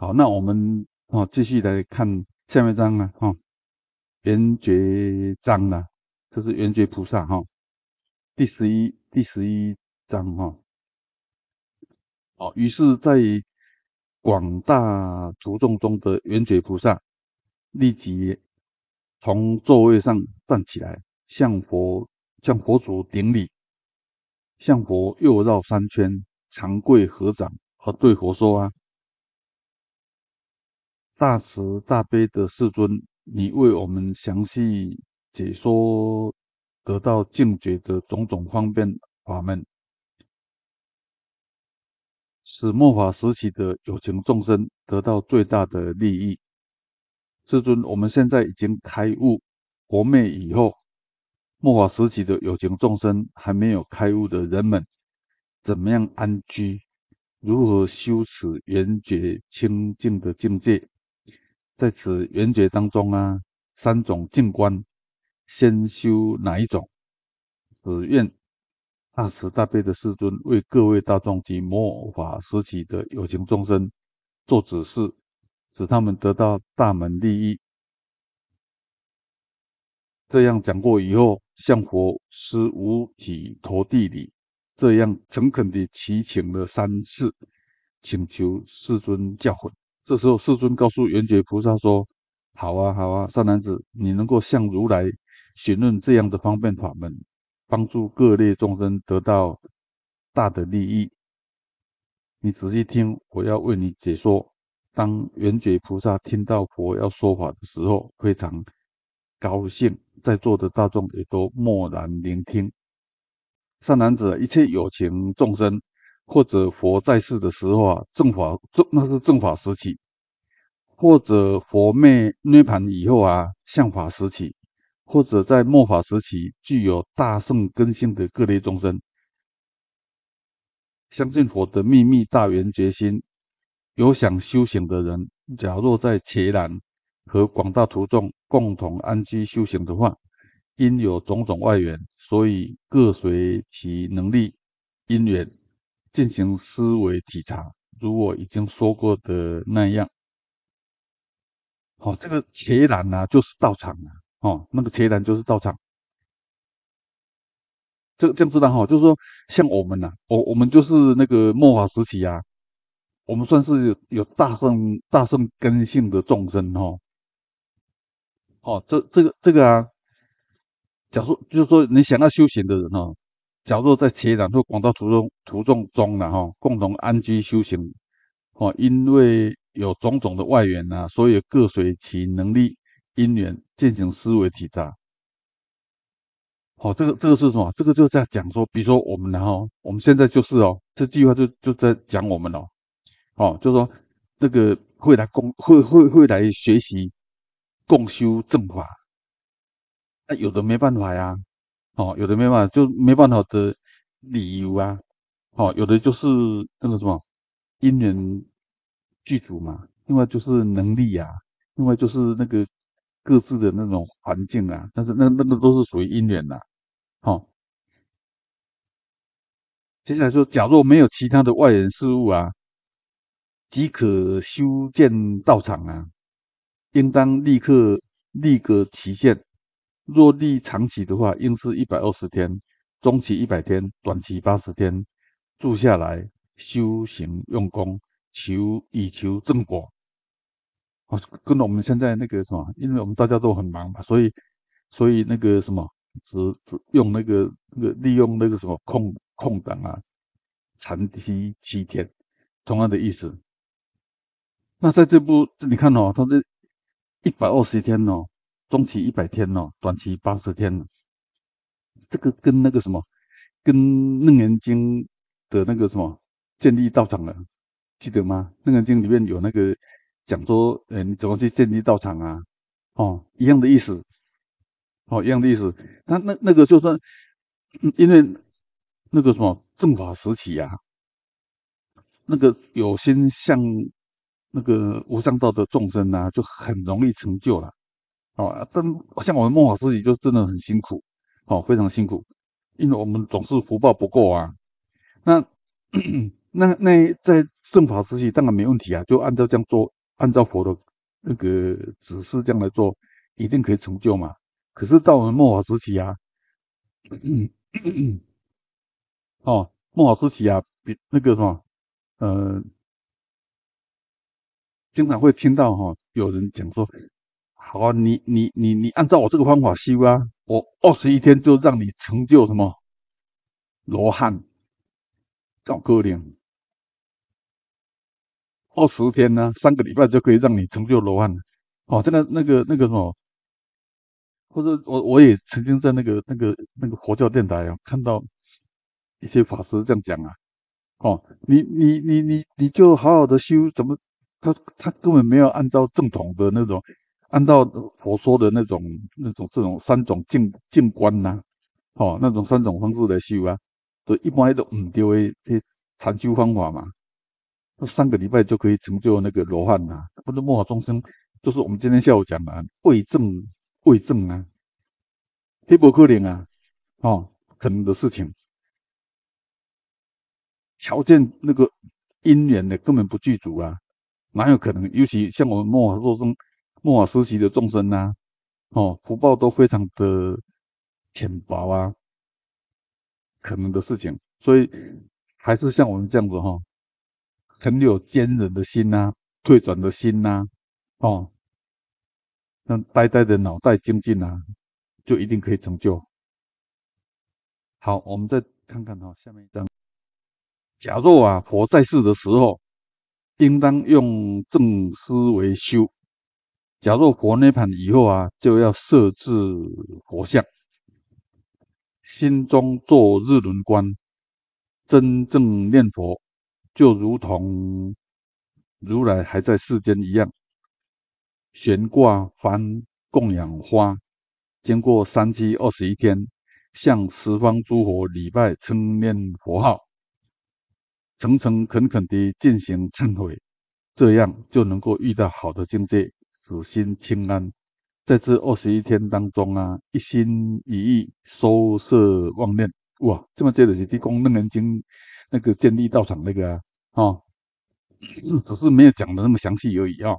好，那我们哦，继续来看下面章了。哦，圆觉章了，这是圆觉菩萨哈，第十一第十一章哈。哦，于是，在广大族众中的圆觉菩萨立即从座位上站起来，向佛向佛祖顶礼，向佛又绕三圈，长跪合掌，和对佛说啊。大慈大悲的世尊，你为我们详细解说得到净觉的种种方便法门，使末法时期的有情众生得到最大的利益。世尊，我们现在已经开悟，国灭以后，末法时期的有情众生还没有开悟的人们，怎么样安居？如何修持圆觉清净的境界？在此缘觉当中啊，三种静观，先修哪一种？只愿大慈大悲的世尊为各位大众及末法时期的有情众生做指示，使他们得到大门利益。这样讲过以后，向佛施五体投地礼，这样诚恳地祈请了三次，请求世尊教诲。这时候，世尊告诉圆觉菩萨说：“好啊，好啊，善男子，你能够向如来询问这样的方便法门，帮助各类众生得到大的利益。你仔细听，我要为你解说。”当圆觉菩萨听到佛要说法的时候，非常高兴，在座的大众也都默然聆听。善男子，一切有情众生。或者佛在世的时候啊，正法正那是正法时期；或者佛灭涅盘以后啊，像法时期；或者在末法时期，具有大圣根性的各类众生，相信佛的秘密大圆决心。有想修行的人，假若在伽蓝和广大徒众共同安居修行的话，因有种种外缘，所以各随其能力因缘。进行思维体察，如我已经说过的那样。好，这个切然啊、就是道场啊。哦，那个切然就是道场。这这样知道哈，就是说，像我们呐，我我们就是那个末法时期啊，我们算是有大圣大圣根性的众生哈。哦，这这个这个啊，假如就是说，你想要修行的人呢？假若在车站或广道途中途中中了哈，共同安居修行哦，因为有种种的外缘啊，所以各随其能力因缘践行思维体察。好，这个这个是什么？这个就在讲说，比如说我们然后我们现在就是哦，这句话就就在讲我们喽，哦，就说那个会来共会会会来学习共修正法，那有的没办法呀。哦，有的没办法，就没办法的理由啊。哦，有的就是那个什么因缘具足嘛，另外就是能力啊，另外就是那个各自的那种环境啊。但是那那个都是属于因缘啊，好，接下来说，假若没有其他的外人事物啊，即可修建道场啊，应当立刻立个期限，若立长期的话，应是一百二十天；中期一百天，短期八十天，住下来修行用功，求以求正果。哦，跟我们现在那个什么，因为我们大家都很忙嘛，所以所以那个什么，只只用那个那个利用那个什么空空档啊，禅七七天，同样的意思。那在这部你看哦，他这一百二十天哦。中期一百天哦，短期八十天。这个跟那个什么，跟楞严经的那个什么建立道场了，记得吗？楞严经里面有那个讲说，哎，你怎么去建立道场啊？哦，一样的意思，哦，一样的意思。那那那个就算，因为那个什么正法时期呀，那个有心向那个无上道的众生啊，就很容易成就了。哦，但像我们末法时期就真的很辛苦，哦，非常辛苦，因为我们总是福报不够啊。那那那在正法时期当然没问题啊，就按照这样做，按照佛的那个指示这样来做，一定可以成就嘛。可是到我们末法时期啊，哦，末法时期啊，比那个什么，呃，经常会听到哈，有人讲说。好啊，你你你你按照我这个方法修啊，我二十一天就让你成就什么罗汉、搞高点。二十天呢，三个礼拜就可以让你成就罗汉。哦，真的那个那个什么，或者我我也曾经在那个那个那个佛教电台啊，看到一些法师这样讲啊。哦，你你你你你就好好的修，怎么他他根本没有按照正统的那种。按照佛说的那种、那种、这种三种静静观呐，哦，那种三种方式来修啊，都一般都唔丢诶这禅修方法嘛，那三个礼拜就可以成就那个罗汉呐，不是末法众生，就是我们今天下午讲的慧正、慧正啊，迄不可能啊，哦，可能的事情，条件那个因缘呢根本不具足啊，哪有可能？尤其像我们末法众生。末法时期的众生呐，哦，福报都非常的浅薄啊，可能的事情，所以还是像我们这样子哈，很有坚韧的心呐，退转的心呐，哦，让呆呆的脑袋精进啊，就一定可以成就。好，我们再看看哈，下面一张，假若啊，佛在世的时候，应当用正思维修。假若佛涅盘以后啊，就要设置佛像，心中做日轮观，真正念佛，就如同如来还在世间一样，悬挂幡，供养花，经过三七二十一天，向十方诸佛礼拜称念佛号，诚诚恳恳地进行忏悔，这样就能够遇到好的境界。死心清安，在这二十一天当中啊，一心一意收摄妄念。哇，这么接的是《地宫楞严经》那个建立道场那个啊，只是没有讲的那么详细而已啊。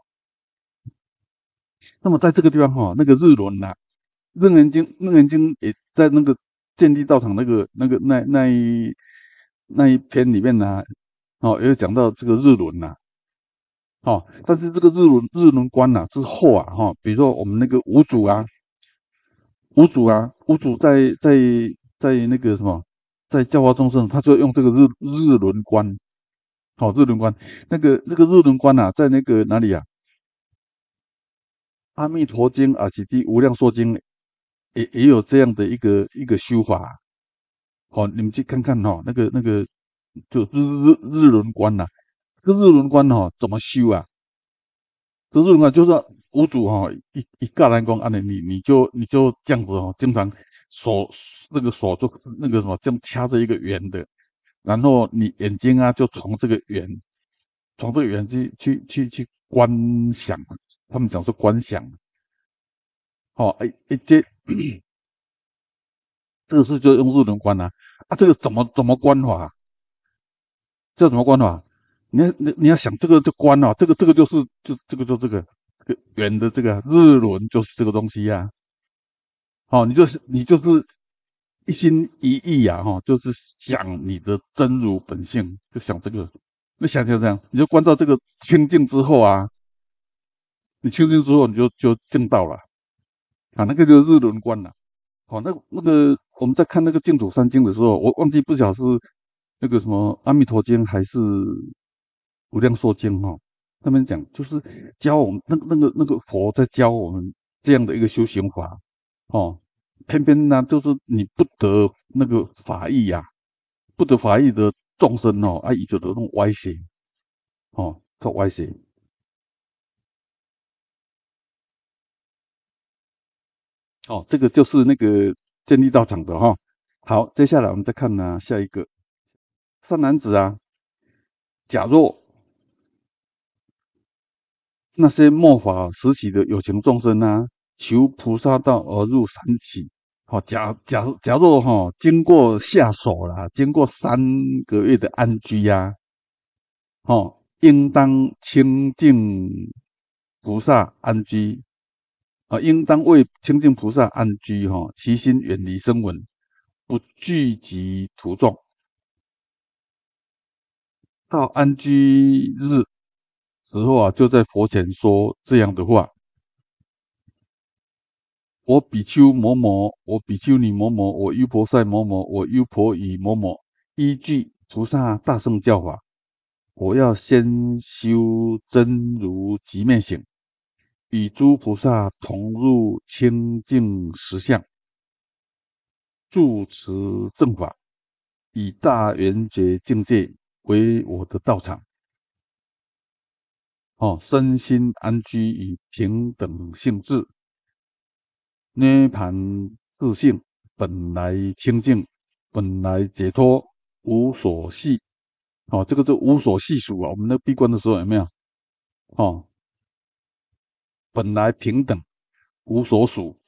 那么在这个地方哈，那个日轮呐，《楞严经》《楞严经》也在那个建立道场那个那个那那一那一篇里面呢，哦，也有讲到这个日轮呐。哦，但是这个日轮日轮观呐之后啊，哈，比如说我们那个五祖啊，五祖啊，五祖在在在那个什么，在教化众生，他就用这个日日轮观，好，日轮观，那个那个日轮观呐，在那个哪里啊？阿弥陀经啊，及地无量寿经也也有这样的一个一个修法，哦，你们去看看哈，那个那个就日日日轮观呐。这日轮观哈怎么修啊？这日轮观就是五祖哈一一个人公啊，你你你就你就这样子哈，经常锁那个锁就那个什么，这样掐着一个圆的，然后你眼睛啊就从这个圆，从这个圆去去去去观想，他们讲说观想，哦哎哎这 这个是就用日轮观啊，啊这个怎么怎么观法？这怎么观法？你你你要想这个就关了，这个这个就是就这个就这个这个圆的这个日轮就是这个东西呀，哦，你就是你就是一心一意呀，哈，就是想你的真如本性，就想这个，那想想这样，你就关照这个清净之后啊，你清净之后你就就正到了，啊，那个就是日轮观了，哦，那那个我们在看那个净土三经的时候，我忘记不晓是那个什么阿弥陀经还是。无量寿经哈，他们讲就是教我们那那个那个佛在教我们这样的一个修行法哦，偏偏呢就是你不得那个法意呀，不得法意的众生哦，啊，以觉得那种歪斜哦，错歪斜哦，这个就是那个真立道场的哈。好，接下来我们再看呢下一个善男子啊，假若。那些末法时期的有情众生啊，求菩萨道而入三起，好假假假若哈，经过下手啦，经过三个月的安居呀，哦，应当清净菩萨安居啊，应当为清净菩萨安居哈，其心远离声闻，不聚集徒众，到安居日。时候啊，就在佛前说这样的话：“我比丘某某，我比丘尼某某，我优婆塞某某，我优婆夷某某，依据菩萨大圣教法，我要先修真如即面形，与诸菩萨同入清净实相，住持正法，以大圆觉境界为我的道场。”哦，身心安居以平等性质，涅盘自性本来清净，本来解脱，无所系。哦，这个就无所系数啊。我们那闭关的时候有没有？哦，本来平等，无所属。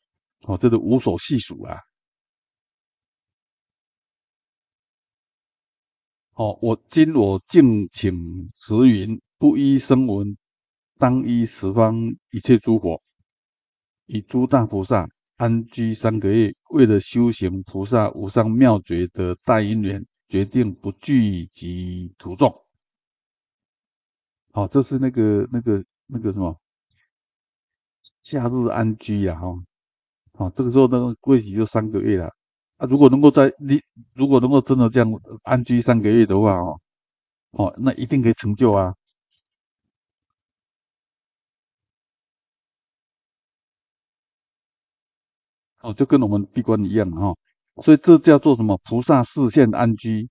哦，这个无所系数啊。哦，我今我敬请慈云，不依声闻。当一十方一切诸佛，以诸大菩萨安居三个月，为了修行菩萨无上妙觉的大因缘，决定不聚集徒众。好，这是那个、那个、那个什么，下日安居呀，哈。好，这个时候那个桂喜就三个月了啊。如果能够在你如果能够真的这样安居三个月的话，哦，哦，那一定可以成就啊。哦，就跟我们闭关一样哈，所以这叫做什么？菩萨四现安居，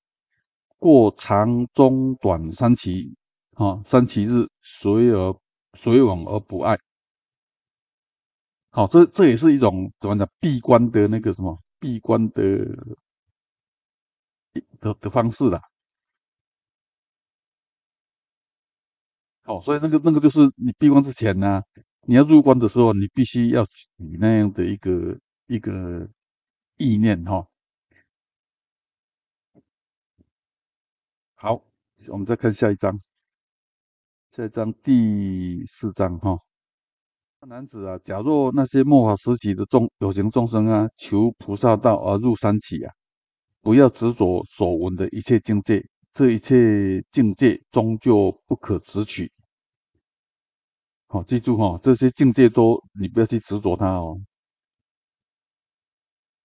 过长、中、短三期，哈，三期日随而随往而不爱。好，这这也是一种怎么讲？闭关的那个什么？闭关的的的方式啦。好，所以那个那个就是你闭关之前呢，你要入关的时候，你必须要以那样的一个。一个意念哈，好，我们再看下一章，下一章第四章哈。男子啊，假若那些末法时期的众有情众生啊，求菩萨道而入山起啊，不要执着所闻的一切境界，这一切境界终究不可执取。好，记住哈，这些境界都你不要去执着它哦。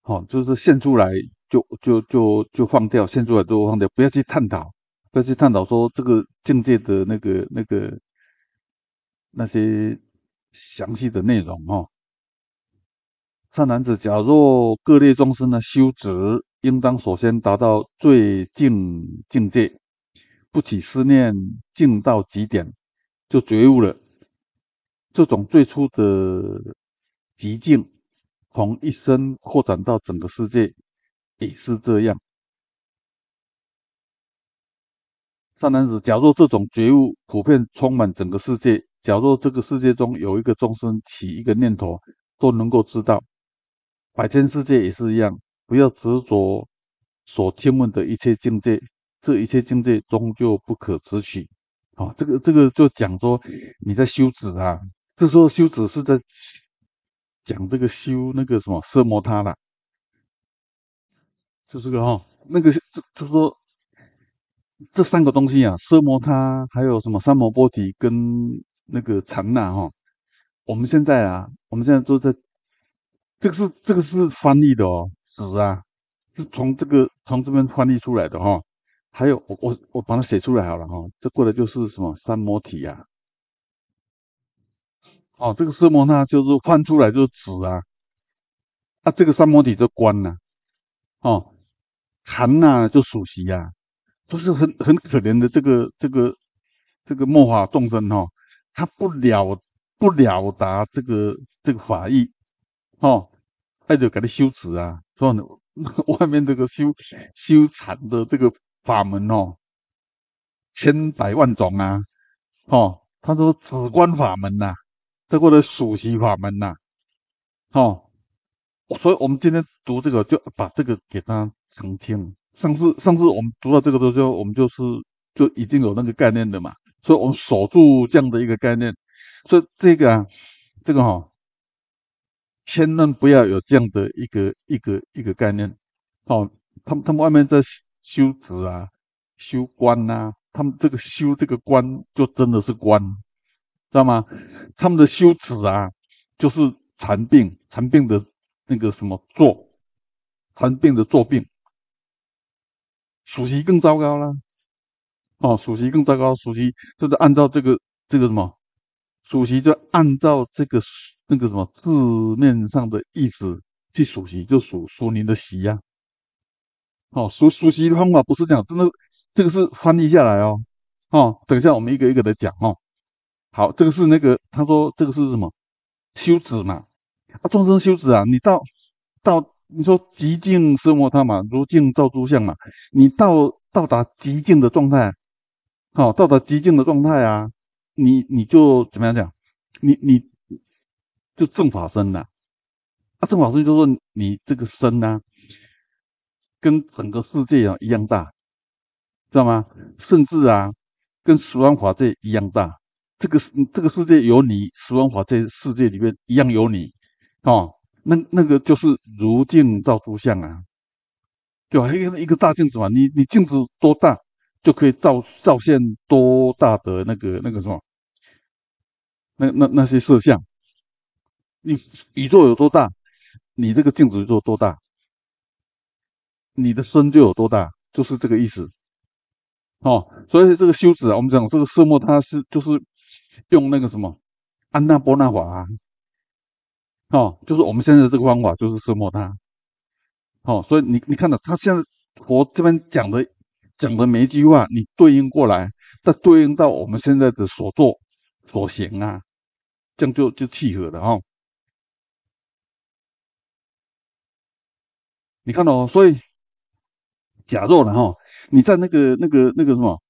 好，就是现出来就就就就放掉，现出来就放掉，不要去探讨，不要去探讨说这个境界的那个那个那些详细的内容哈。善男子，假若各类众生呢修止，应当首先达到最静境界，不起思念，静到极点，就觉悟了这种最初的极静。从一生扩展到整个世界，也是这样。善男子，假如这种觉悟普遍充满整个世界，假如这个世界中有一个众生起一个念头，都能够知道。百千世界也是一样，不要执着所听闻的一切境界，这一切境界终究不可执取。好，这个这个就讲说你在修止啊，这时候修止是在。讲这个修那个什么奢摩他啦，就这个哈，那个就就说这三个东西啊，奢摩他还有什么三摩波提跟那个禅那哈，我们现在啊，我们现在都在这个是这个是翻译的哦，纸啊是从这个从这边翻译出来的哈，还有我我我把它写出来好了哈，这过来就是什么三摩提啊，哦，这个色魔呢，就是翻出来就是指啊，那这个三摩底就观呐，哦，寒呐就属习啊，都是很很可怜的这个这个这个末法众生哦，他不了不了达这个这个法意，哦，他就给他修持啊，说 外面这个修修禅的这个法门哦，千百万种啊，哦，他说只观法门呐。德国的属习法门呐，哦，所以我们今天读这个，就把这个给它澄清。上次上次我们读到这个的时候，我们就是就已经有那个概念的嘛，所以我们守住这样的一个概念。所以这个啊，这个哈，千万不要有这样的一个一个一个概念哦。他们他们外面在修职啊，修官呐，他们这个修这个官就真的是官。知道吗？他们的休止啊，就是残病，残病的，那个什么坐，残病的坐病。数息更糟糕了，哦，数息更糟糕，数息就是按照这个这个什么，数息就按照这个那个什么字面上的意思去数息，就数数您的习呀。哦，数数息的方法不是这样，真的，这个是翻译下来哦。哦，等一下，我们一个一个的讲哦。好，这个是那个，他说这个是什么？修止嘛，啊，众生修止啊。你到到，你说极境生摩他嘛，如镜照诸相嘛。你到到达极境的状态，好，到达极境的状态啊，你你就怎么样讲？你你就正法身呐、啊，正法身就说你这个身呐。跟整个世界啊一样大，知道吗？甚至啊，跟十方法界一样大。这个世，这个世界有你，十文华在世界里面一样有你，哦，那那个就是如镜照诸相啊，对吧？一个一个大镜子嘛，你你镜子多大，就可以照照现多大的那个那个什么，那那那些色相，你宇宙有多大，你这个镜子就多大，你的身就有多大，就是这个意思，哦，所以这个修止啊，我们讲这个色末它是就是。用那个什么，安那波那法啊，哦，就是我们现在这个方法就是思摩他，哦，所以你你看到他现在佛这边讲的讲的每一句话，你对应过来，它对应到我们现在的所作所行啊，这样就就契合了哦。你看哦，所以假若呢哈，你在那个那个那个什么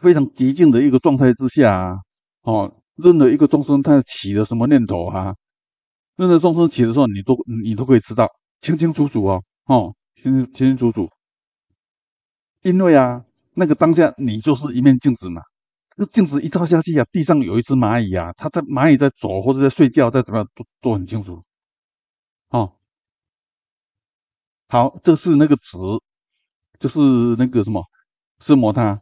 非常极静的一个状态之下。哦，任何一个众生，他起的什么念头啊？任何众生起的时候，你都你都可以知道清清楚楚哦，哦，清清清楚楚，因为啊，那个当下你就是一面镜子嘛。这镜子一照下去啊，地上有一只蚂蚁啊，它在蚂蚁在走或者在睡觉，在怎么样都都很清楚。哦，好，这是那个值，就是那个什么，是魔他。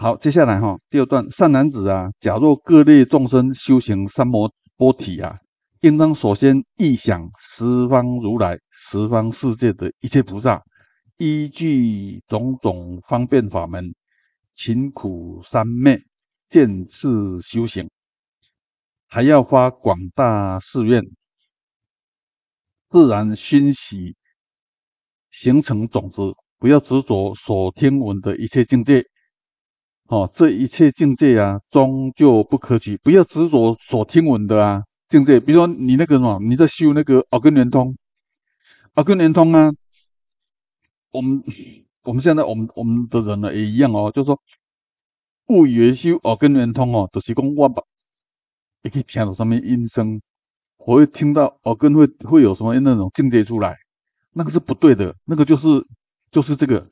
好，接下来哈，第二段，善男子啊，假若各类众生修行三摩波体啊，应当首先意想十方如来、十方世界的一切菩萨，依据种种方便法门，勤苦三昧，渐次修行，还要发广大誓愿，自然熏习，形成种子，不要执着所听闻的一切境界。哦，这一切境界啊，终究不可取，不要执着所听闻的啊境界。比如说，你那个什么，你在修那个耳根圆通，耳根圆通啊，我们我们现在我们我们的人呢也一样哦，就是说，误以为修耳根圆通哦，就是讲我把，可以听到上面音声，我会听到耳根会会有什么那种境界出来，那个是不对的，那个就是就是这个，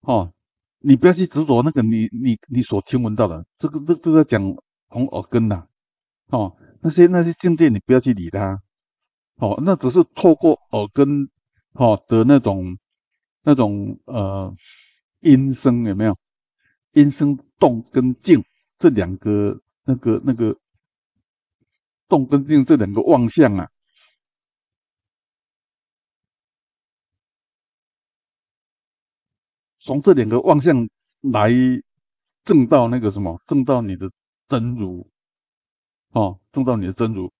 哦。你不要去执着那个你你你所听闻到的，这个这这个讲红耳根呐，哦，那些那些境界你不要去理它，哦，那只是透过耳根哦的那种那种呃音声有没有？音声动跟静这两个那个那个动跟静这两个妄相啊。从这两个妄向来证到那个什么，证到你的真如，哦，证到你的真如，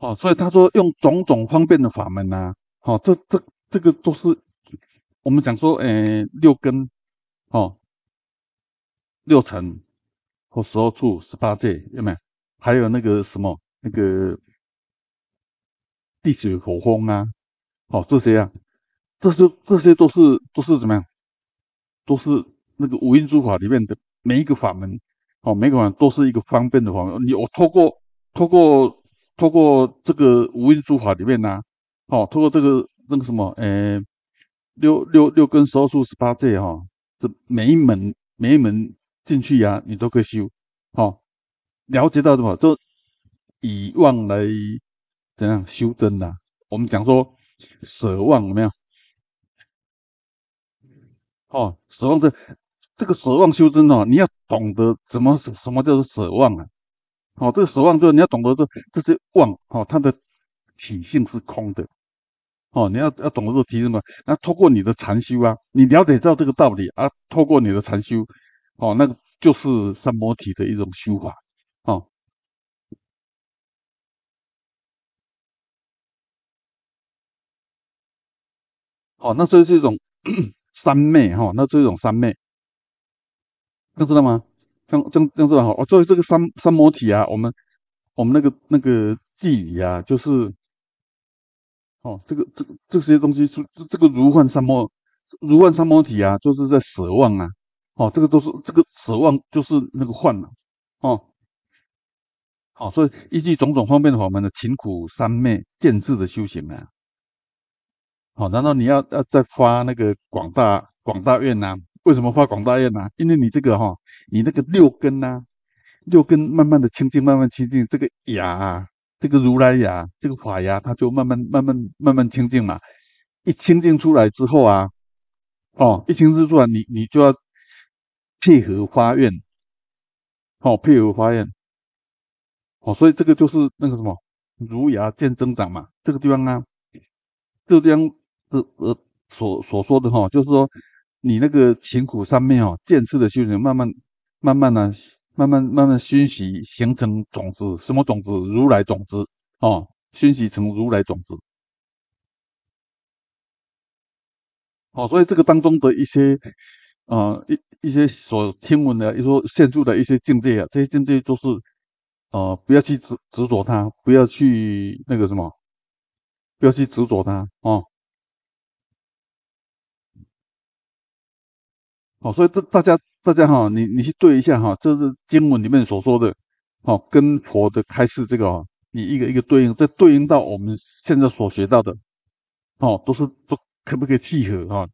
哦，所以他说用种种方便的法门呐，好，这这这个都是我们讲说，呃，六根，哦，六尘或十二处十八界，有没有？还有那个什么，那个。地水火风啊，好这些啊，这些这些都是都是怎么样？都是那个五蕴诸法里面的每一个法门，哦，每个法门都是一个方便的法门。你我透过透过透过这个五蕴诸法里面啊，哦，透过这个那个什么，诶，六六六根、十二处、十八界哈，这每一门每一门进去呀，你都可以修，哦，了解到什么？就以妄来。怎样修真啊？我们讲说舍望有没有？哦，舍望这这个舍望修真哦，你要懂得怎么什么叫做舍望啊？哦，这个舍望就是你要懂得这这些望哦，它的体性是空的。哦，你要要懂得这体什么？那透过你的禅修啊，你了解到这个道理啊，透过你的禅修，哦，那就是三摩体的一种修法啊。哦，那这是一种三昧哈，那是一种三昧，知道吗？像像样这种哈，作为这个三三摩体啊，我们我们那个那个记语啊，就是哦，这个这这些东西是这个如幻三摩如幻三摩体啊，就是在舍望啊，哦，这个都是这个舍望，就是那个幻了，哦，好，所以依据种种方便的法门的勤苦三昧见字的修行啊。哦，难道你要要再发那个广大广大愿呐？为什么发广大愿呐？因为你这个哈，你那个六根呐，六根慢慢的清净，慢慢清净，这个牙，这个如来牙，这个法牙，它就慢慢慢慢慢慢清净嘛。一清净出来之后啊，哦，一清净出来，你你就要配合发愿，哦，配合发愿，哦，所以这个就是那个什么如牙见增长嘛，这个地方啊，这个地方。呃呃，所所说的哈，就是说，你那个勤苦上面哦，渐次的修行，慢慢、慢慢呢，慢慢、慢慢熏习，形成种子，什么种子？如来种子哦，熏习成如来种子。好，所以这个当中的一些，呃，一一些所听闻的，说现住的一些境界啊，这些境界就是，呃，不要去执执着它，不要去那个什么，不要去执着它哦。好，所以大大家大家哈，你你去对一下哈，这是经文里面所说的，哦，跟佛的开示这个哈，你一个一个对应，再对应到我们现在所学到的，哦，都是都可不可以契合哈？